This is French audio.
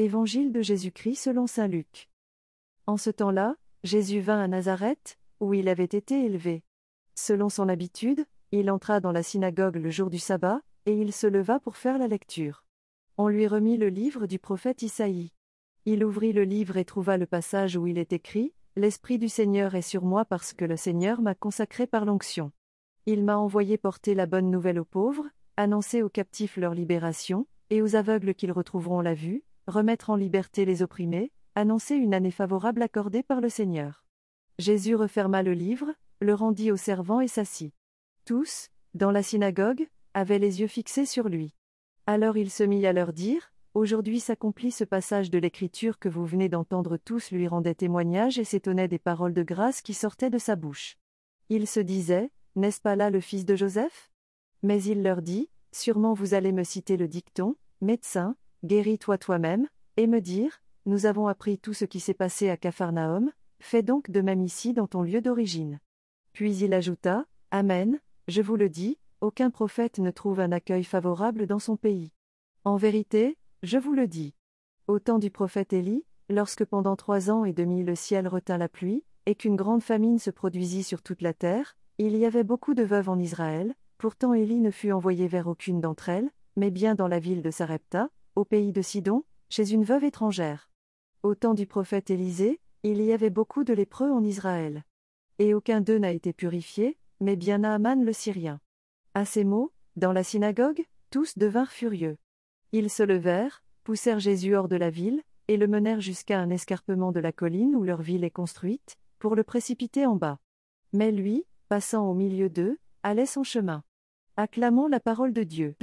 Évangile de Jésus-Christ selon saint Luc. En ce temps-là, Jésus vint à Nazareth, où il avait été élevé. Selon son habitude, il entra dans la synagogue le jour du sabbat, et il se leva pour faire la lecture. On lui remit le livre du prophète Isaïe. Il ouvrit le livre et trouva le passage où il est écrit L'Esprit du Seigneur est sur moi parce que le Seigneur m'a consacré par l'onction. Il m'a envoyé porter la bonne nouvelle aux pauvres, annoncer aux captifs leur libération, et aux aveugles qu'ils retrouveront la vue, remettre en liberté les opprimés, annoncer une année favorable accordée par le Seigneur. Jésus referma le livre, le rendit au servant et s'assit. Tous, dans la synagogue, avaient les yeux fixés sur lui. Alors il se mit à leur dire, Aujourd'hui s'accomplit ce passage de l'Écriture que vous venez d'entendre tous lui rendait témoignage et s'étonnait des paroles de grâce qui sortaient de sa bouche. Il se disait, N'est-ce pas là le fils de Joseph Mais il leur dit, Sûrement vous allez me citer le dicton, médecin, Guéris-toi toi-même, et me dire, nous avons appris tout ce qui s'est passé à Capharnaüm, fais donc de même ici dans ton lieu d'origine. Puis il ajouta, Amen, je vous le dis, aucun prophète ne trouve un accueil favorable dans son pays. En vérité, je vous le dis. Au temps du prophète Élie, lorsque pendant trois ans et demi le ciel retint la pluie, et qu'une grande famine se produisit sur toute la terre, il y avait beaucoup de veuves en Israël, pourtant Élie ne fut envoyé vers aucune d'entre elles, mais bien dans la ville de Sarepta, au pays de Sidon, chez une veuve étrangère. Au temps du prophète Élisée, il y avait beaucoup de lépreux en Israël. Et aucun d'eux n'a été purifié, mais bien Naaman le Syrien. À ces mots, dans la synagogue, tous devinrent furieux. Ils se levèrent, poussèrent Jésus hors de la ville, et le menèrent jusqu'à un escarpement de la colline où leur ville est construite, pour le précipiter en bas. Mais lui, passant au milieu d'eux, allait son chemin, acclamant la parole de Dieu.